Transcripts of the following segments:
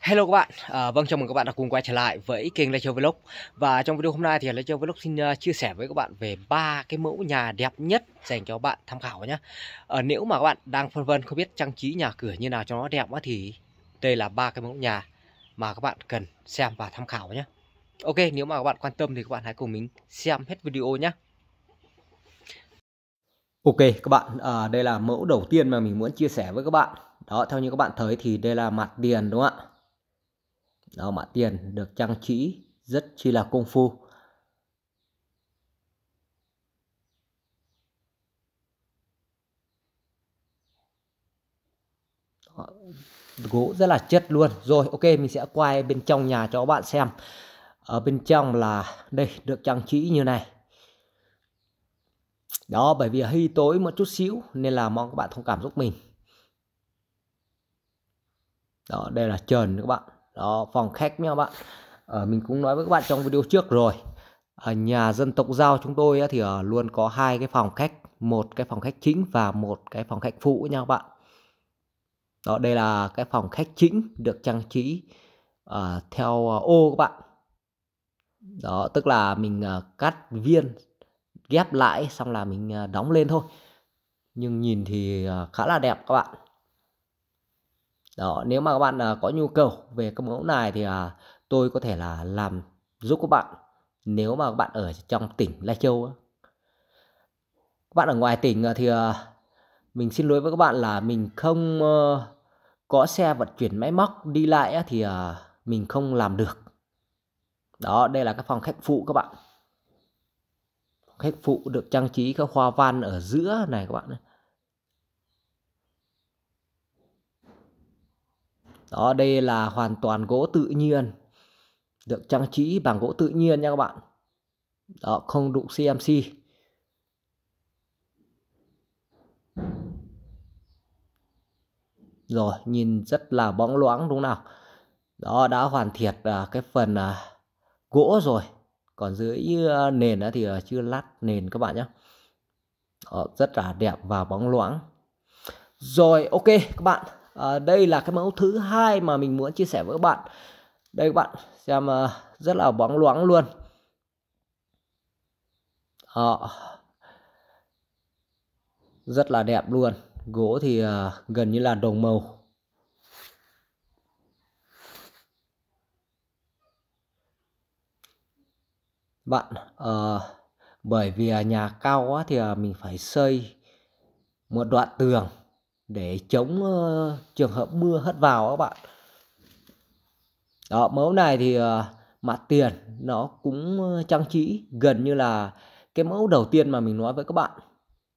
Hello các bạn, à, vâng chào mừng các bạn đã cùng quay trở lại với kênh Leisure Vlog Và trong video hôm nay thì Leisure Vlog xin uh, chia sẻ với các bạn về ba cái mẫu nhà đẹp nhất dành cho bạn tham khảo nhé à, ờ, Nếu mà các bạn đang phân vân không biết trang trí nhà cửa như nào cho nó đẹp thì đây là ba cái mẫu nhà mà các bạn cần xem và tham khảo nhé Ok, nếu mà các bạn quan tâm thì các bạn hãy cùng mình xem hết video nhé Ok các bạn, à, đây là mẫu đầu tiên mà mình muốn chia sẻ với các bạn Đó, theo như các bạn thấy thì đây là mặt tiền đúng không ạ đó mã tiền được trang trí rất chi là công phu gỗ rất là chất luôn rồi ok mình sẽ quay bên trong nhà cho các bạn xem ở bên trong là đây được trang trí như này đó bởi vì hơi tối một chút xíu nên là mong các bạn thông cảm giúp mình đó đây là trần các bạn đó phòng khách nha bạn à, mình cũng nói với các bạn trong video trước rồi ở nhà dân tộc giao chúng tôi thì ờ, luôn có hai cái phòng khách một cái phòng khách chính và một cái phòng khách phụ nha các bạn đó đây là cái phòng khách chính được trang trí uh, theo ô các bạn đó tức là mình uh, cắt viên ghép lại xong là mình uh, đóng lên thôi nhưng nhìn thì uh, khá là đẹp các bạn đó nếu mà các bạn à, có nhu cầu về các mẫu này thì à, tôi có thể là làm giúp các bạn nếu mà các bạn ở trong tỉnh Lai Châu các bạn ở ngoài tỉnh à, thì mình xin lỗi với các bạn là mình không ờ, có xe vận chuyển máy móc đi lại thì mình không làm được đó đây là các phòng khách phụ các bạn khách phụ được trang trí các hoa văn ở giữa này các bạn đó đây là hoàn toàn gỗ tự nhiên được trang trí bằng gỗ tự nhiên nha các bạn đó không đụng CMC rồi nhìn rất là bóng loáng đúng không nào đó đã hoàn thiện à, cái phần à, gỗ rồi còn dưới à, nền thì chưa lát nền các bạn nhé đó, rất là đẹp và bóng loáng rồi ok các bạn à, đây là cái mẫu thứ hai mà mình muốn chia sẻ với các bạn đây các bạn xem à, rất là bóng loáng luôn à, rất là đẹp luôn gỗ thì à, gần như là đồng màu bạn uh, bởi vì nhà cao quá thì mình phải xây một đoạn tường để chống uh, trường hợp mưa hất vào các bạn đó mẫu này thì uh, mặt tiền nó cũng ờ, trang trí gần như là cái mẫu đầu tiên mà mình nói với các bạn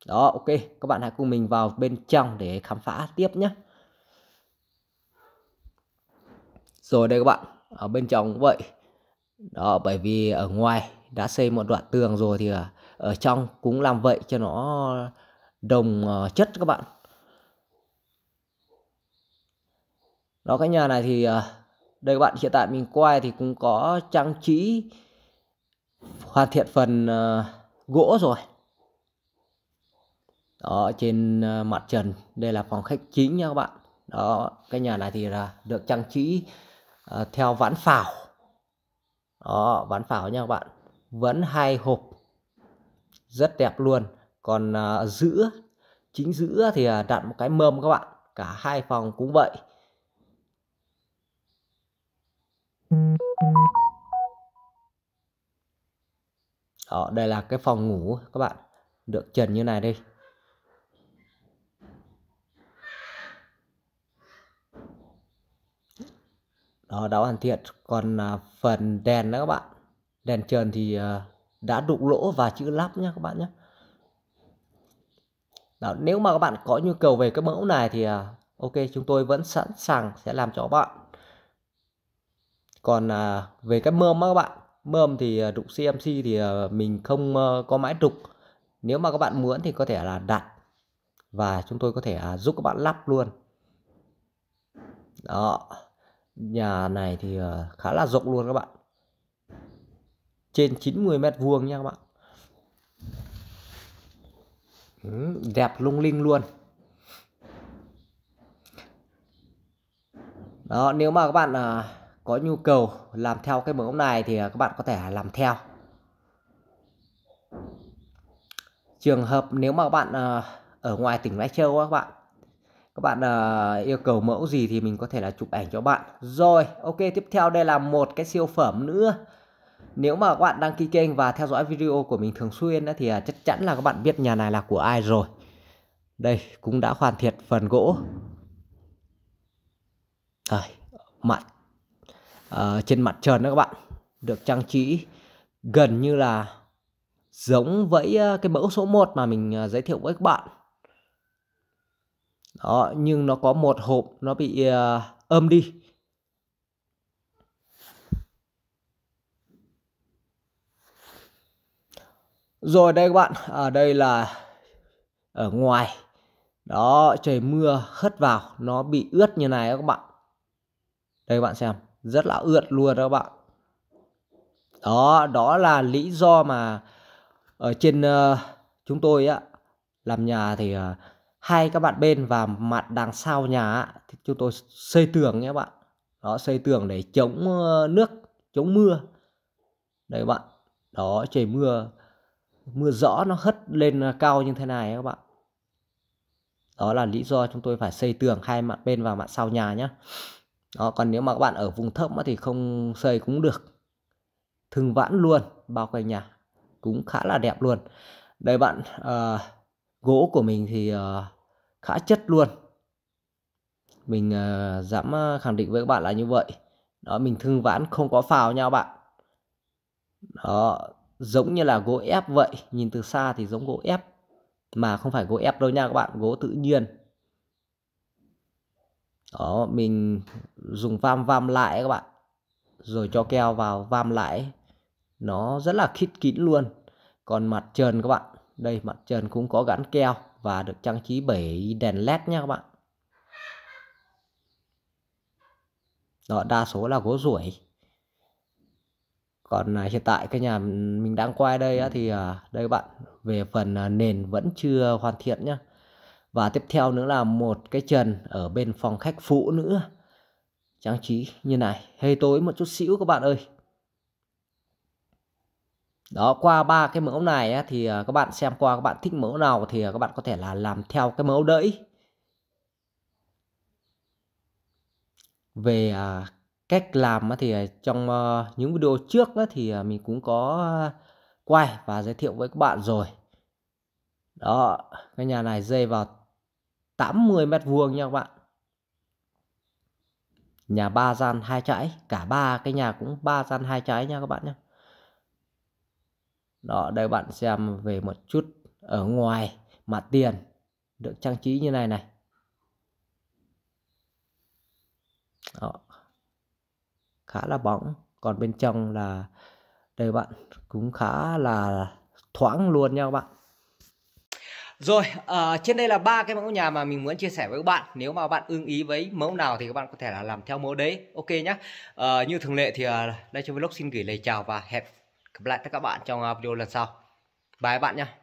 đó ok các bạn hãy cùng mình vào bên trong để khám phá tiếp nhé rồi đây các bạn ở bên trong cũng vậy đó bởi vì ở ngoài đã xây một đoạn tường rồi thì ở trong cũng làm vậy cho nó đồng chất các bạn đó cái nhà này thì ờ, đây các bạn hiện tại mình quay thì cũng có trang trí hoàn thiện phần ờ, gỗ rồi đó trên ờ, mặt trần đây là phòng khách chính nha các bạn đó cái nhà này thì là được trang trí theo ván phảo đó ván phảo nha các bạn vẫn hai hộp rất đẹp luôn còn giữa chính giữa thì đặt một cái mâm các bạn cả hai phòng cũng vậy Đó, đây là cái phòng ngủ các bạn được trần như này đi đó đã hoàn thiện còn à, phần đèn nữa các bạn đèn trần thì à, đã đục lỗ và chữ lắp nha các bạn nhé đó, nếu mà các bạn có nhu cầu về cái mẫu này thì à, ok chúng tôi vẫn sẵn sàng sẽ làm cho các bạn còn à, về cái mơm các bạn mơm thì trục à, CMC thì à, mình không ờ, có máy trục nếu mà các bạn muốn thì có thể là đặt và chúng tôi có thể à, giúp các bạn lắp luôn đó nhà này thì ờ, khá là rộng luôn các bạn trên 90 mét vuông nha các bạn ừ, đẹp lung linh luôn đó nếu mà các bạn à, có nhu cầu làm theo cái mẫu này thì à, các bạn có thể làm theo trường hợp nếu mà các bạn à, ở ngoài tỉnh Lai Châu các bạn các bạn à, yêu cầu mẫu gì thì mình có thể là chụp ảnh cho bạn rồi ok tiếp theo đây là một cái siêu phẩm nữa nếu mà các bạn đăng ký kênh và theo dõi video của mình thường xuyên thì chắc chắn là các bạn biết nhà này là của ai rồi đây cũng đã hoàn thiện phần gỗ à, mặt Ờ, trên mặt trần đó các bạn được trang trí gần như là giống với ờ, cái mẫu số 1 mà mình ờ, giới thiệu với các bạn đó nhưng nó có một hộp nó bị âm đi rồi đây các bạn ở à, đây là ở ngoài đó trời mưa hất vào nó bị ướt như này các bạn đây các bạn xem rất là ướt luôn các bạn đó đó là lý do mà ở trên uh, chúng tôi á làm nhà thì uh, hai các bạn bên và mặt đằng sau nhà thì chúng tôi xây tường nhé bạn đó xây tường để chống ờ, nước chống mưa đấy bạn đó trời mưa mưa rõ nó hất lên cao như thế này các bạn đó là lý do chúng tôi phải xây tường hai mặt bên và mặt sau nhà nhé đó còn nếu mà các bạn ở vùng thấp thì không xây cũng được thường vãn luôn bao quanh nhà cũng khá là đẹp luôn đây bạn uh, gỗ của mình thì uh, khá chất luôn mình uh, dám khẳng định với các bạn là như vậy đó mình thương vãn không có phào nha bạn đó giống như là gỗ ép vậy nhìn từ xa thì giống gỗ ép mà không phải gỗ ép đâu nha các bạn gỗ tự nhiên đó mình dùng vam vam lại các bạn rồi cho keo vào vam lại nó rất là khít kín luôn còn mặt trần các bạn đây mặt trần cũng có gắn keo và được trang trí bởi đèn led nha các bạn đó đa số là gỗ ruổi còn à, hiện tại cái nhà mình đang quay đây thì à, đây các bạn về phần à, nền vẫn chưa hoàn thiện nhá và tiếp theo nữa là một cái trần ở bên phòng khách phụ nữa trang trí như này hơi tối một chút xíu các bạn ơi đó qua ba cái mẫu này á, thì à, các bạn xem qua các bạn thích mẫu nào thì à, các bạn có thể là làm theo cái mẫu đấy về à, cách làm thì trong những video trước thì mình cũng có quay và giới thiệu với các bạn rồi đó cái nhà này dây vào 80 mét vuông nha các bạn nhà ba gian hai trái cả ba cái nhà cũng ba gian hai trái nha các bạn nhé đó đây bạn xem về một chút ở ngoài mặt tiền được trang trí như này này đó. khá là bóng còn bên trong là đây bạn cũng khá là thoáng luôn nha các bạn rồi, uh, trên đây là ba cái mẫu nhà mà mình muốn chia sẻ với các bạn. Nếu mà bạn ưng ý với mẫu nào thì các bạn có thể là làm theo mẫu đấy. Ok nhá. Uh, như thường lệ thì à, đây cho vlog xin gửi lời chào và hẹn gặp lại tất cả các bạn trong à, video lần sau. Bye bạn nhá.